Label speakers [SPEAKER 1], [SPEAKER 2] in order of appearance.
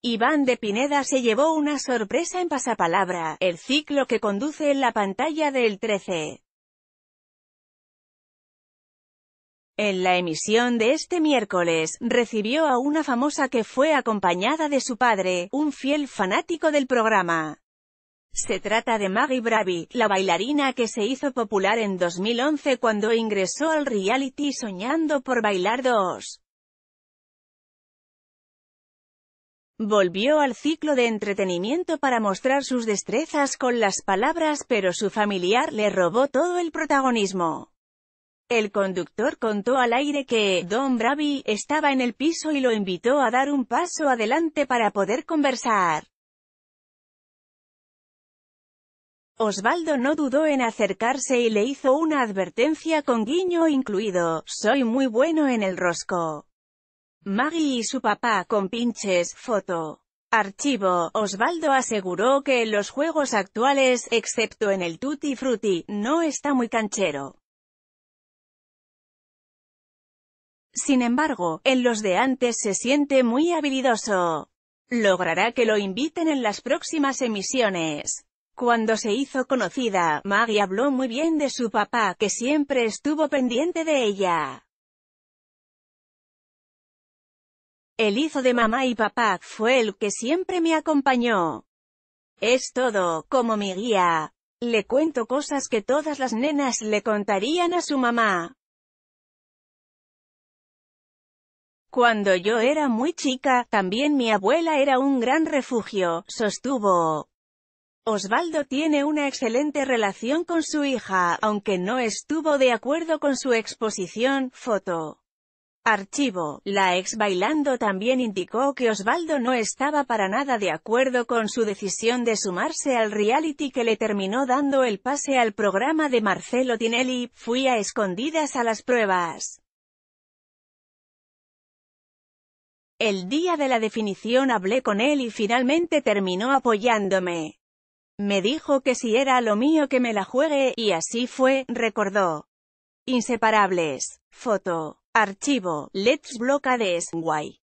[SPEAKER 1] Iván de Pineda se llevó una sorpresa en Pasapalabra, el ciclo que conduce en la pantalla del 13. En la emisión de este miércoles, recibió a una famosa que fue acompañada de su padre, un fiel fanático del programa. Se trata de Maggie Bravi, la bailarina que se hizo popular en 2011 cuando ingresó al reality soñando por bailar dos. Volvió al ciclo de entretenimiento para mostrar sus destrezas con las palabras pero su familiar le robó todo el protagonismo. El conductor contó al aire que, Don Bravi, estaba en el piso y lo invitó a dar un paso adelante para poder conversar. Osvaldo no dudó en acercarse y le hizo una advertencia con guiño incluido, soy muy bueno en el rosco. Maggie y su papá con pinches, foto. Archivo, Osvaldo aseguró que en los juegos actuales, excepto en el Tutti Frutti, no está muy canchero. Sin embargo, en los de antes se siente muy habilidoso. Logrará que lo inviten en las próximas emisiones. Cuando se hizo conocida, Maggie habló muy bien de su papá, que siempre estuvo pendiente de ella. El hijo de mamá y papá fue el que siempre me acompañó. Es todo, como mi guía. Le cuento cosas que todas las nenas le contarían a su mamá. Cuando yo era muy chica, también mi abuela era un gran refugio, sostuvo. Osvaldo tiene una excelente relación con su hija, aunque no estuvo de acuerdo con su exposición, foto. Archivo. La ex bailando también indicó que Osvaldo no estaba para nada de acuerdo con su decisión de sumarse al reality que le terminó dando el pase al programa de Marcelo Tinelli, fui a escondidas a las pruebas. El día de la definición hablé con él y finalmente terminó apoyándome. Me dijo que si era lo mío que me la juegue, y así fue, recordó. Inseparables. Foto. Archivo. Let's Blockades. Guay.